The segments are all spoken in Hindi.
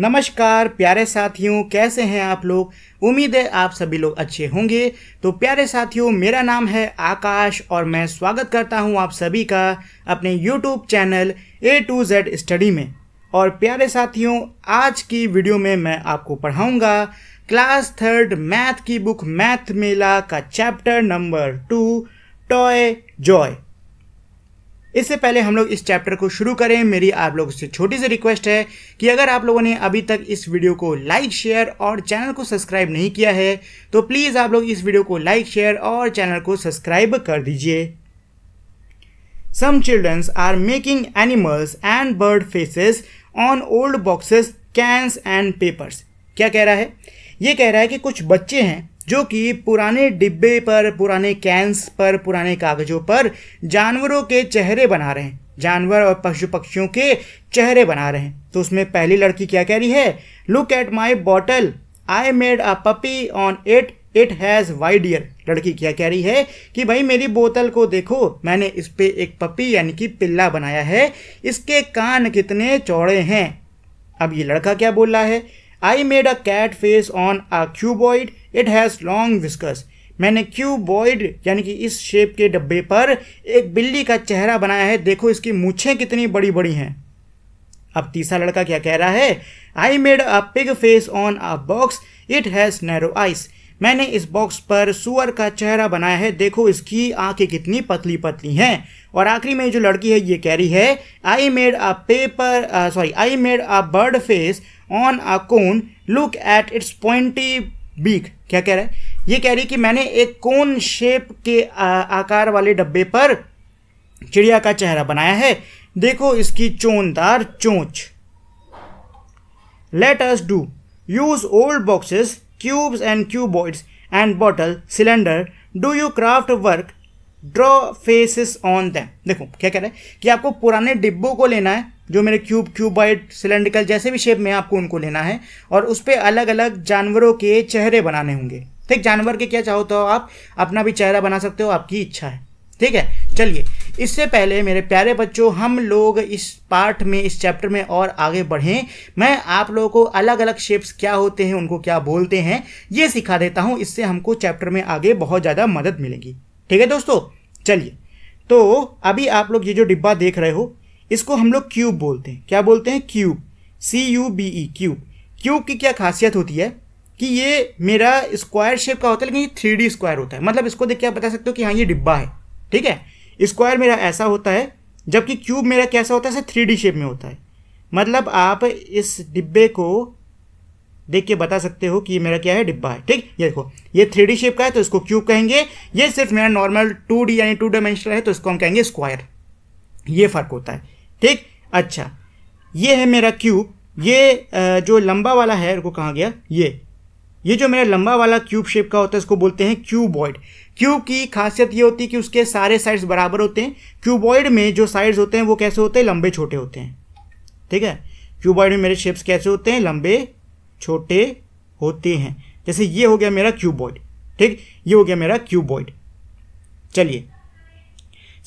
नमस्कार प्यारे साथियों कैसे हैं आप लोग उम्मीद है आप सभी लोग अच्छे होंगे तो प्यारे साथियों मेरा नाम है आकाश और मैं स्वागत करता हूं आप सभी का अपने YouTube channel A to Z Study में और प्यारे साथियों आज की वीडियो में मैं आपको पढ़ाऊंगा क्लास थर्ड मैथ की बुक मैथ मेला का chapter number two toy joy इससे पहले हम लोग इस चैप्टर को शुरू करें मेरी आप लोगों से छोटी सी रिक्वेस्ट है कि अगर आप लोगों ने अभी तक इस वीडियो को लाइक शेयर और चैनल को सब्सक्राइब नहीं किया है तो प्लीज़ आप लोग इस वीडियो को लाइक शेयर और चैनल को सब्सक्राइब कर दीजिए some childrens are making animals and bird faces on old boxes cans and papers क्या कह रहा है ये कह रहा है कि कुछ बच्चे हैं जो कि पुराने डिब्बे पर पुराने कैंस पर पुराने कागजों पर जानवरों के चेहरे बना रहे हैं जानवर और पशु पक्षियों के चेहरे बना रहे हैं तो उसमें पहली लड़की क्या कह रही है look at my bottle I made a puppy on it it has wide ear लड़की क्या कह रही है कि भाई मेरी बोतल को देखो मैंने इस पर एक पपी यानी कि पिल्ला बनाया है इसके कान कितने चौड़े हैं अब ये लड़का क्या बोल रहा है I made a cat face on a cuboid it has long whiskers मैंने क्यूबॉइड यानी कि इस शेप के डब्बे पर एक बिल्ली का चेहरा बनाया है देखो इसकी मूछें कितनी बड़ी बड़ी हैं अब तीसरा लड़का क्या कह रहा है I made a pig face on a box it has narrow eyes मैंने इस बॉक्स पर सुअर का चेहरा बनाया है देखो इसकी आंखें कितनी पतली पतली हैं और आखिरी में जो लड़की है ये कह रही है I made a paper sorry I made a bird face on a cone look at its pointy beak क्या कह रहा है ये कह रही कि मैंने एक कोन शेप के आ, आकार वाले डब्बे पर चिड़िया का चेहरा बनाया है देखो इसकी चोनदार चोंच let us do use old boxes cubes and cuboids and bottle cylinder do you craft work draw faces on them देखो क्या कह रहे हैं कि आपको पुराने डिब्बों को लेना है जो मेरे क्यूब क्यूबाइट सिलेंड्रिकल जैसे भी शेप में आपको उनको लेना है और उस पर अलग अलग जानवरों के चेहरे बनाने होंगे ठीक जानवर के क्या चाहो तो आप अपना भी चेहरा बना सकते हो आपकी इच्छा है ठीक है चलिए इससे पहले मेरे प्यारे बच्चों हम लोग इस पार्ट में इस चैप्टर में और आगे बढ़ें मैं आप लोगों को अलग अलग शेप्स क्या होते हैं उनको क्या बोलते हैं ये सिखा देता हूँ इससे हमको चैप्टर में आगे बहुत ज़्यादा मदद मिलेगी ठीक है दोस्तों चलिए तो अभी आप लोग ये जो डिब्बा देख रहे हो इसको हम लोग क्यूब बोलते हैं क्या बोलते हैं cube C U B E cube cube की क्या खासियत होती है कि ये मेरा स्क्वायर शेप का होता है लेकिन ये थ्री डी स्क्वायर होता है मतलब इसको देख के आप बता सकते हो कि हाँ ये डिब्बा है ठीक है स्क्वायर मेरा ऐसा होता है जबकि क्यूब मेरा कैसा होता है थ्री डी शेप में होता है मतलब आप इस डिब्बे को देख के बता सकते हो कि ये मेरा क्या है डिब्बा है ठीक ये देखो ये थ्री डी शेप का है तो इसको क्यूब कहेंगे ये सिर्फ मेरा नॉर्मल टू डी यानी टू डायमेंशनल है तो इसको हम कहेंगे स्क्वायर ये फ़र्क होता है ठीक अच्छा ये है मेरा क्यूब ये जो लंबा वाला है को कहा गया ये ये जो मेरा लंबा वाला क्यूब शेप का होता है इसको बोलते हैं क्यूबॉइड क्यूब की खासियत ये होती है कि उसके सारे साइड्स बराबर होते हैं क्यूबॉइड में जो साइड्स होते हैं वो कैसे होते हैं लंबे छोटे होते हैं ठीक है क्यूबॉइड में मेरे शेप्स कैसे होते हैं लंबे छोटे होते हैं जैसे ये हो गया मेरा क्यूबॉइड ठीक ये हो गया मेरा क्यूबॉइड चलिए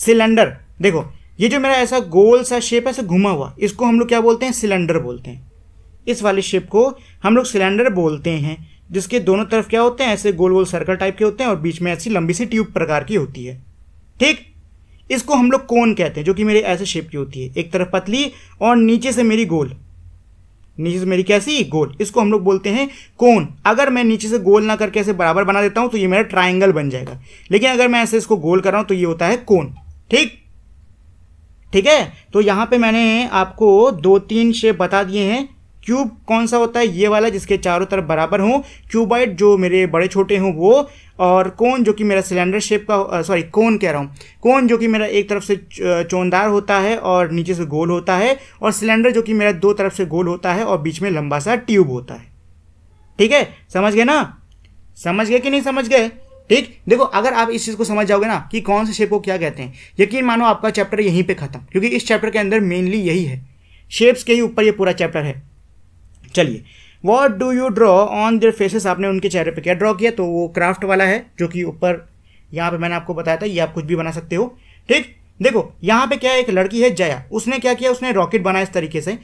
सिलेंडर देखो ये जो मेरा ऐसा गोल सा शेप ऐसा घुमा हुआ इसको हम लोग क्या बोलते हैं सिलेंडर बोलते हैं इस वाले शेप को हम लोग सिलेंडर बोलते हैं जिसके दोनों तरफ क्या होते हैं ऐसे गोल गोल सर्कल टाइप के होते हैं और बीच में ऐसी लंबी सी ट्यूब प्रकार की होती है ठीक इसको हम लोग कोन कहते हैं जो कि मेरे ऐसे शेप की होती है एक तरफ पतली और नीचे से मेरी गोल नीचे से मेरी कैसी गोल इसको हम लोग बोलते हैं कोन अगर मैं नीचे से गोल ना करके ऐसे बराबर बना देता हूँ तो ये मेरा ट्राइंगल बन जाएगा लेकिन अगर मैं ऐसे इसको गोल कर रहा हूँ तो ये होता है कोन ठीक ठीक है तो यहाँ पे मैंने आपको दो तीन शेप बता दिए हैं क्यूब कौन सा होता है ये वाला जिसके चारों तरफ बराबर हों क्यूबाइट जो मेरे बड़े छोटे हों वो और कौन जो कि मेरा सिलेंडर शेप का सॉरी कौन कह रहा हूँ कौन जो कि मेरा एक तरफ से चौनदार होता है और नीचे से गोल होता है और सिलेंडर जो कि मेरा दो तरफ से गोल होता है और बीच में लंबा सा ट्यूब होता है ठीक है समझ गए ना समझ गए कि नहीं समझ गए ठीक देखो अगर आप इस चीज़ को समझ जाओगे ना कि कौन से शेप को क्या कहते हैं यकीन मानो आपका चैप्टर यहीं पे खत्म क्योंकि इस चैप्टर के अंदर मेनली यही है शेप्स के ही ऊपर ये पूरा चैप्टर है चलिए what do you draw on their faces आपने उनके चेहरे पे क्या ड्रॉ किया तो वो क्राफ्ट वाला है जो कि ऊपर यहाँ पे मैंने आपको बताया था ये आप कुछ भी बना सकते हो ठीक देखो यहाँ पे क्या है एक लड़की है जया उसने क्या किया उसने रॉकेट बनाया इस तरीके से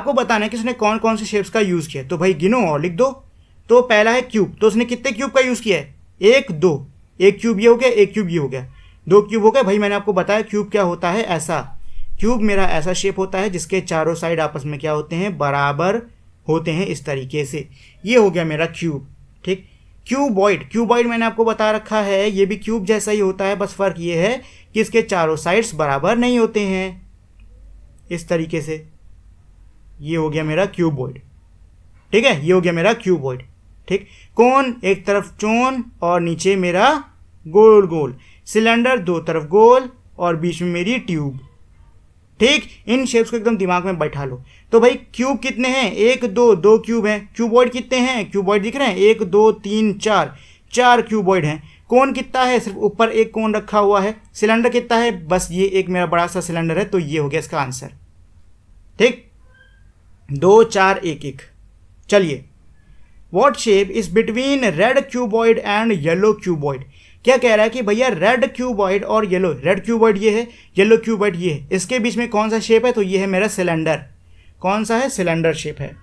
आपको बताना है कि उसने कौन कौन से शेप्स का यूज़ किया तो भाई गिनो और लिख दो तो पहला है क्यूब तो उसने कितने क्यूब का यूज़ किया है एक दो एक क्यूब ये हो गया एक क्यूब ये हो गया दो क्यूब हो गया भाई मैंने आपको बताया क्यूब क्या होता है ऐसा क्यूब मेरा ऐसा शेप होता है जिसके चारों साइड आपस में क्या होते हैं बराबर होते हैं इस तरीके से ये हो गया मेरा क्यूब ठीक क्यूबॉइड क्यूबॉइड मैंने आपको बता रखा है ये भी क्यूब जैसा ही होता है बस फर्क ये है कि इसके चारों साइड्स बराबर नहीं होते हैं इस तरीके से ये हो गया मेरा क्यूबॉइड ठीक है ये हो गया मेरा क्यूबॉइड ठीक कौन एक तरफ चोन और नीचे मेरा गोल गोल सिलेंडर दो तरफ गोल और बीच में मेरी ट्यूब ठीक इन शेप्स को एकदम दिमाग में बैठा लो तो भाई क्यूब कितने हैं एक दो दो क्यूब हैं क्यूबॉइड कितने हैं क्यूबॉइड दिख रहे हैं एक दो तीन चार चार क्यूबॉइड हैं कौन कितना है सिर्फ ऊपर एक कौन रखा हुआ है सिलेंडर कितना है बस ये एक मेरा बड़ा सा सिलेंडर है तो ये हो गया इसका आंसर ठीक दो चार एक एक चलिए what shape is between red cuboid and yellow cuboid क्या कह रहा है कि भैया रेड क्यूबॉइड और येलो रेड क्यूबॉइड ये है येलो क्यूबॉइड ये है इसके बीच में कौन सा शेप है तो ये है मेरा सिलेंडर कौन सा है सिलेंडर शेप है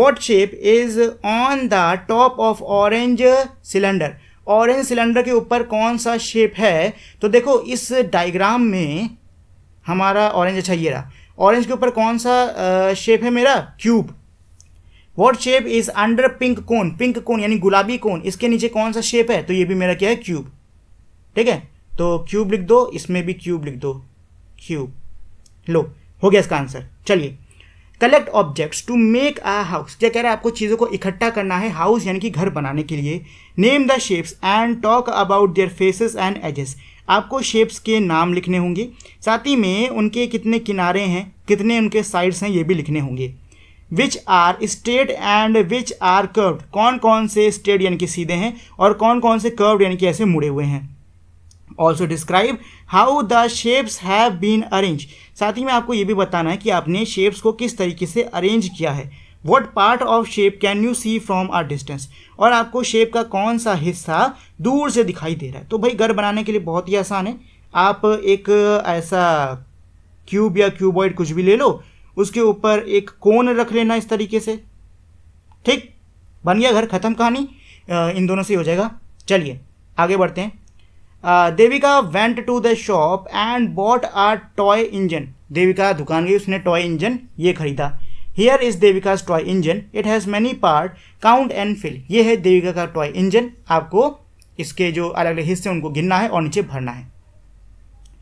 what shape is on the top of orange cylinder orange cylinder के ऊपर कौन सा शेप है तो देखो इस डायग्राम में हमारा ऑरेंज अच्छा ये रहा ऑरेंज के ऊपर कौन सा शेप है मेरा cube what shape is under pink cone pink cone यानी गुलाबी कोन इसके नीचे कौन सा शेप है तो ये भी मेरा क्या है क्यूब ठीक है तो क्यूब लिख दो इसमें भी क्यूब लिख दो क्यूब लो हो गया इसका आंसर चलिए collect objects to make a house क्या कह रहा है आपको चीज़ों को इकट्ठा करना है हाउस यानी कि घर बनाने के लिए name the shapes and talk about their faces and edges आपको शेप्स के नाम लिखने होंगे साथ ही में उनके कितने किनारे हैं कितने उनके साइड्स हैं ये भी लिखने होंगे which are straight and which are curved कौन कौन से स्ट्रेट यानी कि सीधे हैं और कौन कौन से कर्व्ड यानी कि ऐसे मुड़े हुए हैं also describe how the shapes have been arrange साथ ही में आपको ये भी बताना है कि आपने शेप्स को किस तरीके से अरेंज किया है what part of shape can you see from our distance और आपको शेप का कौन सा हिस्सा दूर से दिखाई दे रहा है तो भाई घर बनाने के लिए बहुत ही आसान है आप एक ऐसा क्यूब या क्यूबॉइड कुछ भी ले लो उसके ऊपर एक कोन रख लेना इस तरीके से ठीक बन गया घर ख़त्म कहानी इन दोनों से हो जाएगा चलिए आगे बढ़ते हैं Devika went to the shop and bought a toy engine Devika दुकान गई उसने टॉय इंजन ये खरीदा here is Devika's toy engine it has many part count and fill ये है देविका का टॉय इंजन आपको इसके जो अलग अलग हिस्से उनको गिनना है और नीचे भरना है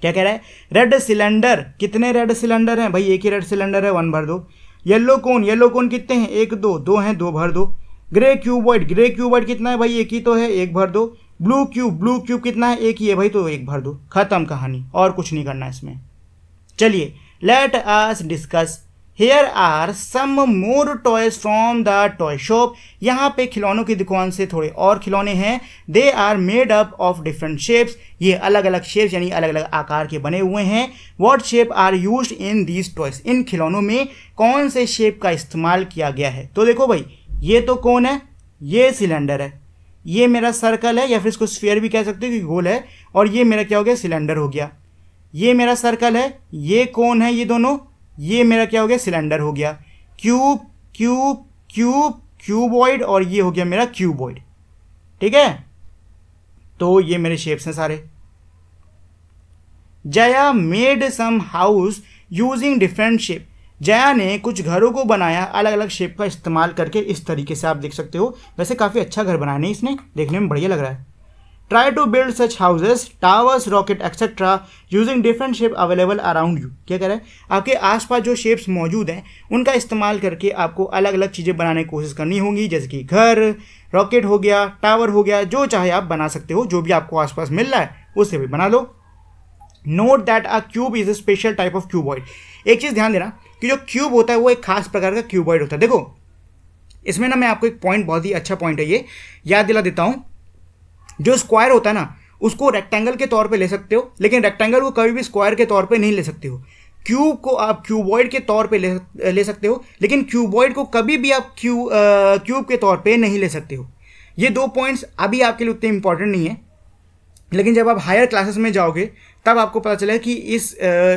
क्या कह रहा है रेड सिलेंडर कितने रेड सिलेंडर हैं भाई एक ही रेड सिलेंडर है वन भर दो येलो कोन येलो कोन कितने हैं एक दो दो हैं दो भर दो ग्रे क्यूबॉइड ग्रे क्यूबॉइड कितना है भाई एक ही तो है एक भर दो ब्लू क्यूब ब्लू क्यूब कितना है एक ही है भाई तो एक भर दो खत्म कहानी और कुछ नहीं करना इसमें चलिए let us discuss here are some more toys from the toy shop यहाँ पे खिलौनों की दुकान से थोड़े और खिलौने हैं they are made up of different shapes ये अलग अलग शेप्स यानी अलग अलग आकार के बने हुए हैं what shape are use in these toys इन खिलौनों में कौन से शेप का इस्तेमाल किया गया है तो देखो भाई ये तो कौन है ये सिलेंडर है ये मेरा सर्कल है या फिर इसको स्फेयर भी कह सकते हो कि गोल है और ये मेरा क्या हो गया सिलेंडर हो गया ये मेरा सर्कल है ये कौन है ये दोनों ये मेरा क्या हो गया सिलेंडर हो गया क्यूब क्यूब क्यूब क्यूबॉइड और ये हो गया मेरा क्यूबॉइड ठीक है तो ये मेरे शेप्स हैं सारे Jaya made some house using different shape Jaya ने कुछ घरों को बनाया अलग अलग शेप का इस्तेमाल करके इस तरीके से आप देख सकते हो वैसे काफ़ी अच्छा घर बनाया नहीं इसने देखने में बढ़िया लग रहा है try to build such houses, towers rocket etcetera using different shape available around you क्या कह रहा है आपके आसपास जो शेप्स मौजूद हैं उनका इस्तेमाल करके आपको अलग अलग चीज़ें बनाने की कोशिश करनी होगी जैसे कि घर रॉकेट हो गया टावर हो गया जो चाहे आप बना सकते हो जो भी आपको आसपास मिल रहा है उससे भी बना लो note that a cube is a special type of cuboid एक चीज़ ध्यान देना कि जो क्यूब होता है वो एक खास प्रकार का क्यूबॉइड होता है देखो इसमें ना मैं आपको एक पॉइंट बहुत ही अच्छा पॉइंट है ये याद दिला देता हूँ जो स्क्वायर होता है ना उसको रेक्टेंगल के तौर पे ले सकते हो लेकिन रेक्टेंगल को कभी भी स्क्वायर के तौर पे नहीं ले सकते हो क्यूब को आप क्यूबॉइड के तौर पे ले ले सकते हो लेकिन क्यूबॉइड को कभी भी आप क्यू क्यूब के तौर पे नहीं ले सकते हो ये दो पॉइंट्स अभी आपके लिए उतने इंपॉर्टेंट नहीं है लेकिन जब आप हायर क्लासेस में जाओगे तब आपको पता चलेगा कि इस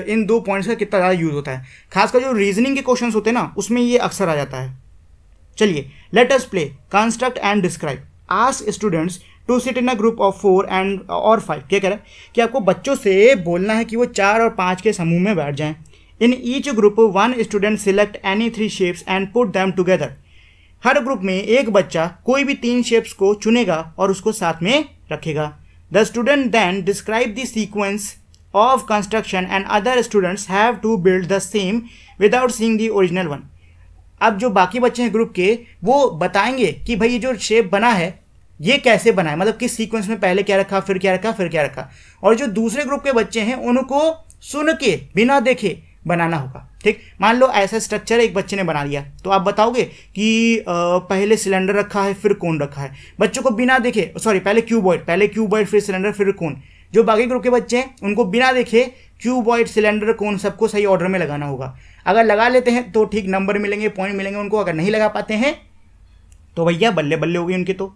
इन दो पॉइंट्स का कितना ज़्यादा यूज़ होता है खासकर जो रीजनिंग के क्वेश्चन होते हैं ना उसमें ये अक्सर आ जाता है चलिए let us play construct and describe ask students to sit in a group of four and और फाइव क्या कह रहा है कि आपको बच्चों से बोलना है कि वो चार और पाँच के समूह में बैठ जाएं in each group one student select any three shapes and put them together हर ग्रुप में एक बच्चा कोई भी तीन शेप्स को चुनेगा और उसको साथ में रखेगा the student then describe the sequence of construction and other students have to build the same without seeing the original one अब जो बाकी बच्चे हैं ग्रुप के वो बताएंगे कि भाई ये जो शेप बना है ये कैसे बनाए मतलब किस सीक्वेंस में पहले क्या रखा फिर क्या रखा फिर क्या रखा और जो दूसरे ग्रुप के बच्चे हैं उनको सुन के बिना देखे बनाना होगा ठीक मान लो ऐसा स्ट्रक्चर एक बच्चे ने बना लिया तो आप बताओगे कि पहले सिलेंडर रखा है फिर कौन रखा है बच्चों को बिना देखे सॉरी पहले क्यूबॉइड पहले क्यूबॉइड फिर सिलेंडर फिर कौन जो बाकी ग्रुप के बच्चे हैं उनको बिना देखे क्यूबॉइड सिलेंडर कौन सबको सही ऑर्डर में लगाना होगा अगर लगा लेते हैं तो ठीक नंबर मिलेंगे पॉइंट मिलेंगे उनको अगर नहीं लगा पाते हैं तो भैया बल्ले बल्ले होगी उनके तो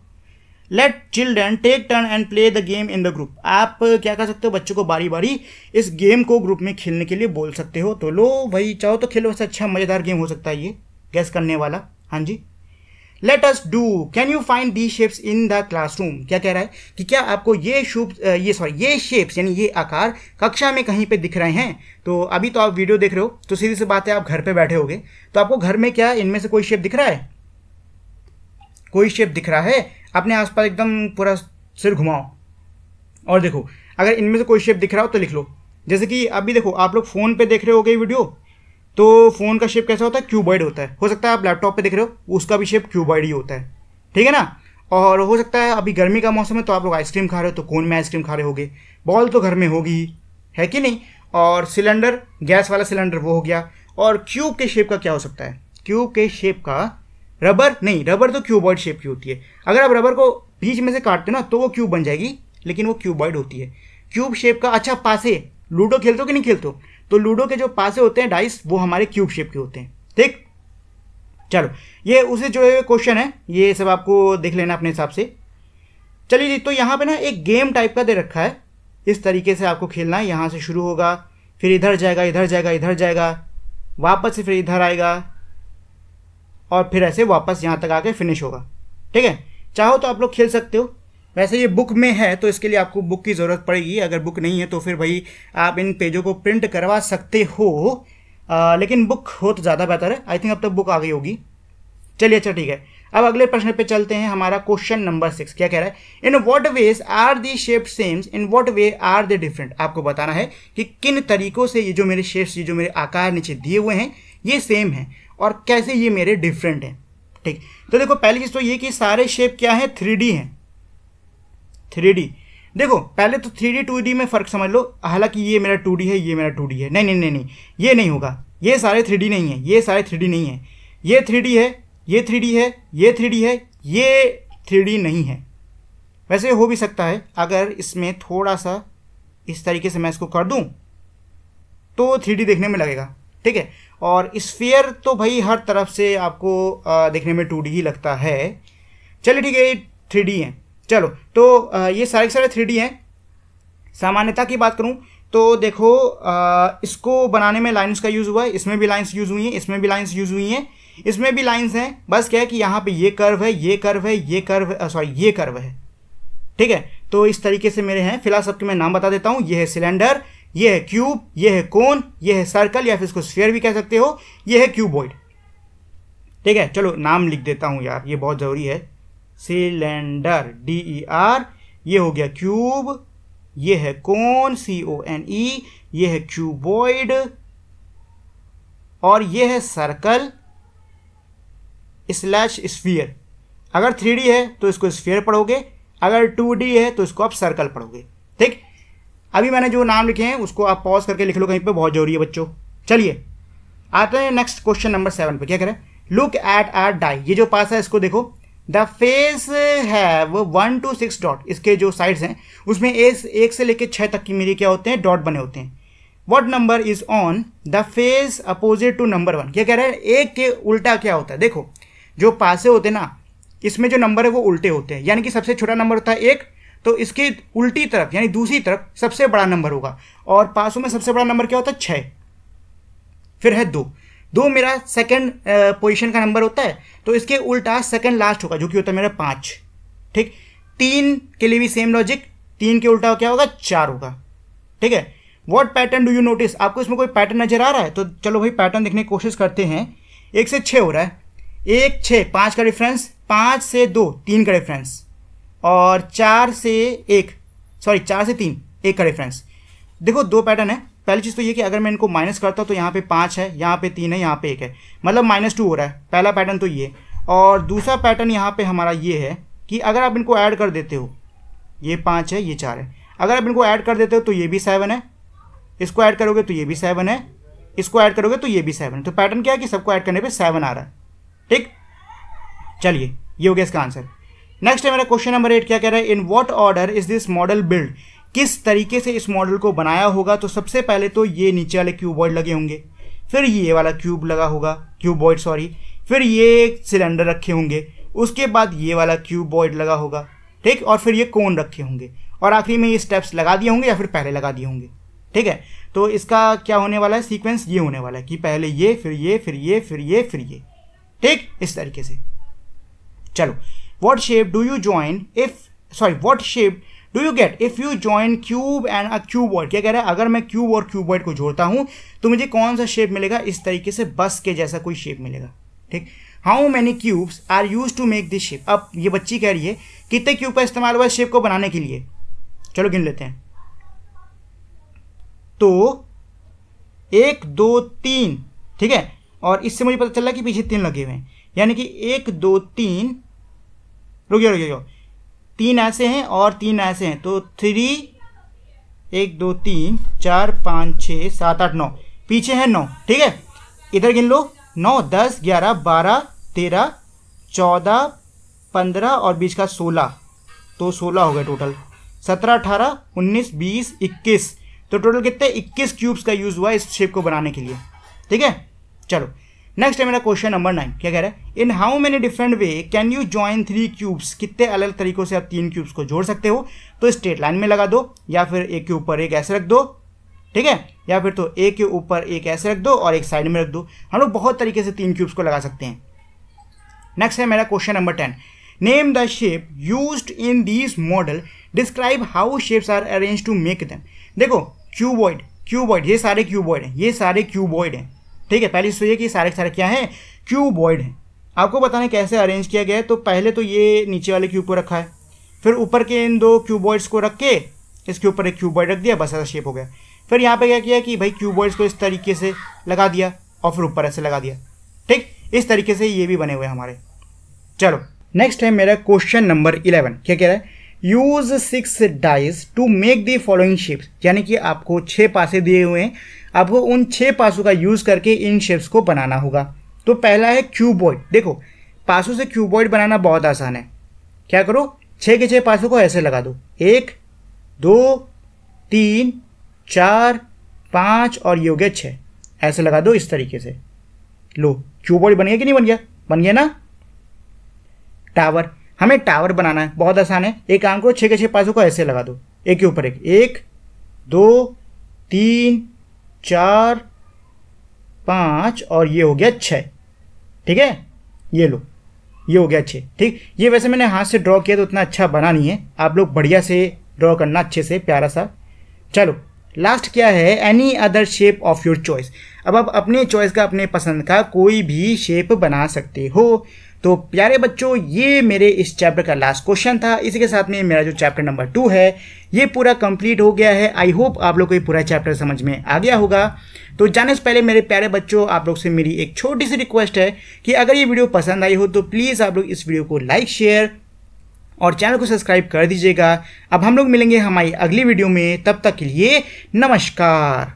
let children take turn and play the game in the group आप क्या कर सकते हो बच्चों को बारी बारी इस गेम को ग्रुप में खेलने के लिए बोल सकते हो तो लो भाई चाहो तो खेलो वैसे अच्छा मज़ेदार गेम हो सकता है ये गैस करने वाला हाँ जी let us do can you find the shapes in the classroom क्या कह रहा है कि क्या आपको ये शूप ये सॉरी ये शेप्स यानी ये आकार कक्षा में कहीं पे दिख रहे हैं तो अभी तो आप वीडियो देख रहे हो तो सीधी सी बात है आप घर पे बैठे होगे तो आपको घर में क्या इनमें से कोई शेप दिख रहा है कोई शेप दिख रहा है अपने आसपास एकदम पूरा सिर घुमाओ और देखो अगर इनमें से कोई शेप दिख रहा हो तो लिख लो जैसे कि अभी देखो आप लोग फ़ोन पे देख रहे हो गई वीडियो तो फ़ोन का शेप कैसा होता है क्यूबॉइड होता है हो सकता है आप लैपटॉप पे देख रहे हो उसका भी शेप क्यूबॉइड ही होता है ठीक है ना और हो सकता है अभी गर्मी का मौसम है तो आप लोग आइसक्रीम खा रहे हो तो कौन में आइसक्रीम खा रहे होगे बॉल तो घर में होगी ही है कि नहीं और सिलेंडर गैस वाला सिलेंडर वो हो गया और क्यूब के शेप का क्या हो सकता है क्यूब के शेप का रबर नहीं रबर तो क्यूबॉइड शेप की होती है अगर आप रबर को बीच में से काटते हो ना तो वो क्यूब बन जाएगी लेकिन वो क्यूबॉइड होती है क्यूब शेप का अच्छा पासे लूडो खेलते हो कि नहीं खेलते हो तो लूडो के जो पासे होते हैं डाइस वो हमारे क्यूब शेप के होते हैं ठीक चलो ये उसे जो है क्वेश्चन है ये सब आपको देख लेना अपने हिसाब से चलिए जी तो यहाँ पे ना एक गेम टाइप का दे रखा है इस तरीके से आपको खेलना है यहाँ से शुरू होगा फिर इधर जाएगा इधर जाएगा इधर जाएगा वापस से फिर इधर आएगा और फिर ऐसे वापस यहाँ तक आके फिनिश होगा ठीक है चाहो तो आप लोग खेल सकते हो वैसे ये बुक में है तो इसके लिए आपको बुक की ज़रूरत पड़ेगी अगर बुक नहीं है तो फिर भाई आप इन पेजों को प्रिंट करवा सकते हो आ, लेकिन बुक हो तो ज़्यादा बेहतर है आई थिंक अब तक तो बुक आ गई होगी चलिए अच्छा ठीक है अब अगले प्रश्न पे चलते हैं हमारा क्वेश्चन नंबर सिक्स क्या कह रहा है in what ways are the shape same in what way are they different आपको बताना है कि किन तरीकों से ये जो मेरे शेप्स ये जो मेरे आकार नीचे दिए हुए हैं ये सेम है और कैसे ये मेरे डिफरेंट हैं ठीक तो देखो पहली चीज़ तो ये कि सारे शेप क्या है थ्री डी हैं थ्री डी देखो पहले तो थ्री डी टू डी में फ़र्क समझ लो हालांकि ये मेरा टू डी है ये मेरा टू डी है नहीं नहीं नहीं नहीं ये नहीं होगा ये सारे थ्री डी नहीं है ये सारे थ्री डी नहीं है ये थ्री डी है ये थ्री डी है ये थ्री डी है ये थ्री डी नहीं है वैसे हो भी सकता है अगर इसमें थोड़ा सा इस तरीके से मैं इसको कर दूँ तो थ्री देखने में लगेगा ठीक है और स्फीयर तो भाई हर तरफ से आपको देखने में टू ही लगता है चलिए ठीक है ये थ्री हैं चलो तो ये सारे के सारे थ्री हैं सामान्यता की बात करूँ तो देखो इसको बनाने में लाइन्स का यूज़ हुआ है इसमें भी लाइन्स यूज़ हुई हैं इसमें भी लाइन्स यूज़ हुई हैं इसमें भी लाइन्स हैं बस क्या है कि यहाँ पे ये कर्व है ये कर्व है ये कर्व सॉरी ये कर्व है ठीक है तो इस तरीके से मेरे हैं फिलहाल सबके मैं नाम बता देता हूँ ये है सिलेंडर यह है क्यूब यह है कोन यह है सर्कल या फिर इसको स्फेयर भी कह सकते हो यह है क्यूबॉइड ठीक है चलो नाम लिख देता हूं यार ये बहुत ज़रूरी है सिलेंडर डी ई आर ये हो गया क्यूब ये है कोन सी ओ एन ई ये है क्यूबॉइड और ये है सर्कल स्लैश स्फीयर अगर थ्री है तो इसको स्फीयर पढ़ोगे अगर टू है तो इसको आप सर्कल पढ़ोगे ठीक अभी मैंने जो नाम लिखे हैं उसको आप पॉज करके लिख लो कहीं पे बहुत जरूरी है बच्चों चलिए आते हैं नेक्स्ट क्वेश्चन नंबर सेवन पे क्या करें लुक एट आर डाई ये जो पास है इसको देखो the face have one two six dot इसके जो साइड्स हैं उसमें एक, एक से लेकर छः तक की मेरे क्या होते हैं डॉट बने होते हैं what number is on the face opposite to number one क्या कह रहे हैं एक के उल्टा क्या होता है देखो जो पासे होते हैं ना इसमें जो नंबर है वो उल्टे होते हैं यानी कि सबसे छोटा नंबर होता है एक तो इसके उल्टी तरफ यानी दूसरी तरफ सबसे बड़ा नंबर होगा और पांचों में सबसे बड़ा नंबर क्या होता है छः फिर है दो दो मेरा सेकंड पोजीशन का नंबर होता है तो इसके उल्टा सेकंड लास्ट होगा जो कि होता है मेरा पाँच ठीक तीन के लिए भी सेम लॉजिक तीन के उल्टा क्या होगा चार होगा ठीक है what pattern do you notice आपको इसमें कोई पैटर्न नजर आ रहा है तो चलो भाई पैटर्न देखने की कोशिश करते हैं एक से छः हो रहा है एक छः पाँच का डिफरेंस पाँच से दो तीन का डिफरेंस और चार से एक सॉरी चार से तीन एक का रेफरेंस देखो दो पैटर्न है पहली चीज़ तो ये कि अगर मैं इनको माइनस करता हूँ तो यहाँ पे पाँच है यहाँ पे तीन है यहाँ पे एक है मतलब माइनस टू हो रहा है पहला पैटर्न तो ये और दूसरा पैटर्न यहाँ पे हमारा ये है कि अगर आप इनको ऐड कर देते हो ये पाँच है ये चार है अगर आप इनको ऐड कर देते हो तो ये भी सेवन है इसको ऐड करोगे तो ये भी सेवन है इसको ऐड करोगे तो ये भी सेवन है तो पैटर्न क्या है कि सबको ऐड करने पर सेवन आ रहा है ठीक चलिए ये हो गया इसका आंसर नेक्स्ट है मेरा क्वेश्चन नंबर एट क्या कह रहा है in what order is this model build किस तरीके से इस मॉडल को बनाया होगा तो सबसे पहले तो ये नीचे वाले क्यूबॉइड लगे होंगे फिर ये वाला क्यूब लगा होगा क्यूबॉइड सॉरी फिर ये सिलेंडर रखे होंगे उसके बाद ये वाला क्यूबॉइड लगा होगा ठीक और फिर ये कोन रखे होंगे और आखिरी में ये स्टेप्स लगा दिए होंगे या फिर पहले लगा दिए होंगे ठीक है तो इसका क्या होने वाला है सीक्वेंस ये होने वाला है कि पहले ये फिर ये फिर ये फिर ये फिर ये ठीक इस तरीके से चलो what shape do you join if sorry what shape do you get if you join cube and a cuboid क्या कह रहा है अगर मैं क्यूब और क्यूबॉइड को जोड़ता हूँ तो मुझे कौन सा शेप मिलेगा इस तरीके से बस के जैसा कोई शेप मिलेगा ठीक how many cubes are use to make this shape अब ये बच्ची कह रही है कितने क्यूब का इस्तेमाल हुआ इस शेप को बनाने के लिए चलो गिन लेते हैं तो एक दो तीन ठीक है और इससे मुझे पता चला कि पीछे तीन लगे हुए हैं यानी कि एक दो तीन रुकिए रुकिए रुकिए तीन ऐसे हैं और तीन ऐसे हैं तो थ्री एक दो तीन चार पाँच छः सात आठ नौ पीछे हैं नौ ठीक है इधर गिन लो नौ दस ग्यारह बारह तेरह चौदह पंद्रह और बीच का सोलह तो सोलह हो गए टोटल सत्रह अठारह उन्नीस बीस इक्कीस तो टोटल कितने इक्कीस क्यूब्स का यूज़ हुआ इस शेप को बनाने के लिए ठीक है चलो नेक्स्ट है मेरा क्वेश्चन नंबर नाइन क्या कह रहा है in how many different way can you join three cubes कितने अलग अलग तरीकों से आप तीन क्यूब्स को जोड़ सकते हो तो स्ट्रेट लाइन में लगा दो या फिर एक के ऊपर एक ऐसे रख दो ठीक है या फिर तो एक के ऊपर एक ऐसे रख दो और एक साइड में रख दो हम लोग बहुत तरीके से तीन क्यूब्स को लगा सकते हैं नेक्स्ट है मेरा question number ten name the shape use in this model describe how shapes are arrange to make them देखो क्यूबॉइड क्यूबॉइड ये सारे क्यूबॉइड हैं ये सारे क्यूबॉइड हैं ठीक है पहली चीज़ तो ये कि सारे सारे क्या हैं क्यूबॉइड हैं आपको बताना कैसे अरेंज किया गया है तो पहले तो ये नीचे वाले क्यूब को रखा है फिर ऊपर के इन दो क्यूबॉइड्स को रख के इसके ऊपर एक क्यूबॉइड रख दिया बस ऐसा शेप हो गया फिर यहाँ पे क्या किया कि भाई क्यूबॉइड्स को इस तरीके से लगा दिया और फिर ऊपर ऐसे लगा दिया ठीक इस तरीके से ये भी बने हुए हमारे चलो नेक्स्ट है मेरा क्वेश्चन नंबर इलेवन क्या कह रहा है use six dice to make the following shapes यानी कि आपको छः पासे दिए हुए हैं आपको उन छह पासों का यूज़ करके इन शेप्स को बनाना होगा तो पहला है क्यूबॉइड देखो पासों से क्यूबॉइड बनाना बहुत आसान है क्या करो छः के छह पासों को ऐसे लगा दो एक दो तीन चार पांच और ये हो गया छह ऐसे लगा दो इस तरीके से लो क्यूबॉइड बन गया कि नहीं बन गया बन गया ना टावर हमें टावर बनाना है बहुत आसान है एक काम करो छः के छः पासों को ऐसे लगा दो एक के ऊपर एक एक दो तीन चार पाँच और ये हो गया छः ठीक है ये लो ये हो गया छः ठीक ये वैसे मैंने हाथ से ड्रॉ किया तो उतना अच्छा बना नहीं है आप लोग बढ़िया से ड्रॉ करना अच्छे से प्यारा सा चलो लास्ट क्या है any other shape of your choice अब आप अपने चॉइस का अपने पसंद का कोई भी शेप बना सकते हो तो प्यारे बच्चों ये मेरे इस चैप्टर का लास्ट क्वेश्चन था इसी के साथ में मेरा जो चैप्टर नंबर टू है ये पूरा कंप्लीट हो गया है आई होप आप लोग को ये पूरा चैप्टर समझ में आ गया होगा तो जाने से पहले मेरे प्यारे बच्चों आप लोग से मेरी एक छोटी सी रिक्वेस्ट है कि अगर ये वीडियो पसंद आई हो तो प्लीज़ आप लोग इस वीडियो को लाइक शेयर और चैनल को सब्सक्राइब कर दीजिएगा अब हम लोग मिलेंगे हमारी अगली वीडियो में तब तक के लिए नमस्कार